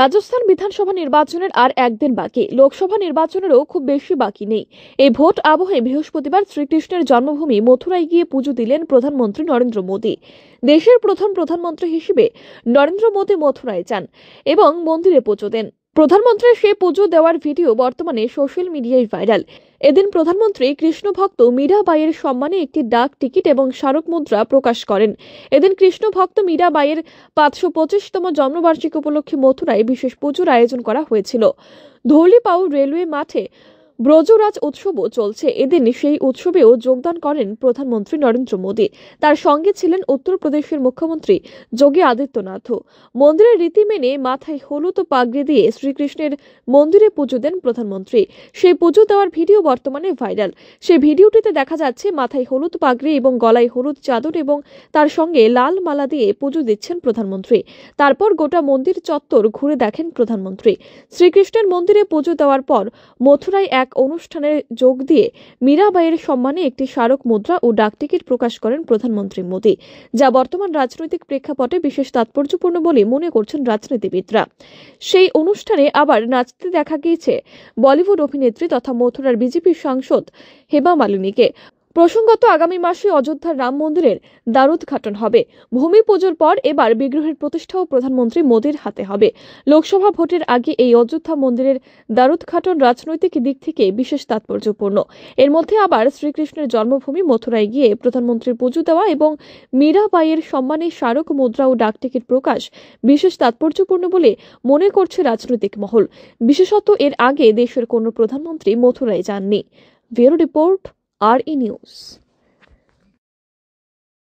রাজস্থান বিধানসভা নির্বাচনের আর একদিন বাকি লোকসভা নির্বাচনেরও খুব বেশি বাকি নেই এই ভোট আবহে বৃহস্পতিবার শ্রীকৃষ্ণের জন্মভূমি মথুরায় গিয়ে পুজো দিলেন প্রধানমন্ত্রী নরেন্দ্র মোদী দেশের প্রথম প্রধানমন্ত্রী হিসেবে নরেন্দ্র মোদী মথুরায় যান এবং মন্দিরে পুজো দেন প্রধানমন্ত্রীর সেই পুজো দেওয়ার ভিডিও বর্তমানে সোশ্যাল মিডিয়ায় ভাইরাল এদিন প্রধানমন্ত্রী কৃষ্ণভক্ত মীরাবাইয়ের সম্মানে একটি ডাক টিকিট এবং স্মারক মুদ্রা প্রকাশ করেন এদিন কৃষ্ণভক্ত মীরাবাইয়ের পাঁচশো পঁচিশতম জন্মবার্ষিকী উপলক্ষে মথুরায় বিশেষ পুজোর আয়োজন করা হয়েছিল ধৌলিপাউ রেলওয়ে মাঠে ব্রজরাজ উৎসবও চলছে এদিন সেই উৎসবেও যোগদান করেন প্রধানমন্ত্রী নরেন্দ্র মোদী তার সঙ্গে ছিলেন উত্তরপ্রদেশের মুখ্যমন্ত্রী যোগী আদিত্যনাথও মন্দিরের রীতি মেনে মাথায় হলুদ ও পাগড়ি দিয়ে শ্রীকৃষ্ণের মন্দিরে পুজো দেন প্রধানমন্ত্রী সেই পুজো দেওয়ার ভিডিও বর্তমানে ভাইরাল সেই ভিডিওটিতে দেখা যাচ্ছে মাথায় হলুদ পাগড়ি এবং গলায় হলুদ চাদর এবং তার সঙ্গে লাল মালা দিয়ে পুজো দিচ্ছেন প্রধানমন্ত্রী তারপর গোটা মন্দির চত্বর ঘুরে দেখেন প্রধানমন্ত্রী শ্রীকৃষ্ণের মন্দিরে পুজো দেওয়ার পর মথুরায় এক অনুষ্ঠানে যোগ দিয়ে মীরাবাইয়ের সম্মানে একটি স্মারক মুদ্রা ও ডাকটিকিট প্রকাশ করেন প্রধানমন্ত্রী মোদী যা বর্তমান রাজনৈতিক প্রেক্ষাপটে বিশেষ তাৎপর্যপূর্ণ বলে মনে করছেন রাজনীতিবিদরা সেই অনুষ্ঠানে আবার নাচতে দেখা গিয়েছে বলিউড অভিনেত্রী তথা মথুরার বিজেপি সাংসদ হেমা মালিনীকে প্রসঙ্গত আগামী মাসে অযোধ্যার রাম মন্দিরের দ্বারোদ্ঘাটন হবে ভূমি পুজোর পর এবার বিগ্রহের প্রতিষ্ঠাও প্রধানমন্ত্রী মোদীর হাতে হবে লোকসভা ভোটের আগে এই অযোধ্যা মন্দিরের দ্বারোদ্ঘাটন রাজনৈতিক দিক থেকে বিশেষ তাৎপর্যপূর্ণ এর মধ্যে আবার শ্রীকৃষ্ণের জন্মভূমি মথুরায় গিয়ে প্রধানমন্ত্রীর পুজো দেওয়া এবং মীরাবাইয়ের সম্মানে স্মারক মুদ্রা ও ডাকটিকিট প্রকাশ বিশেষ তাৎপর্যপূর্ণ বলে মনে করছে রাজনৈতিক মহল বিশেষত এর আগে দেশের কোনো প্রধানমন্ত্রী মথুরায় যাননি ব্যুরো রিপোর্ট in News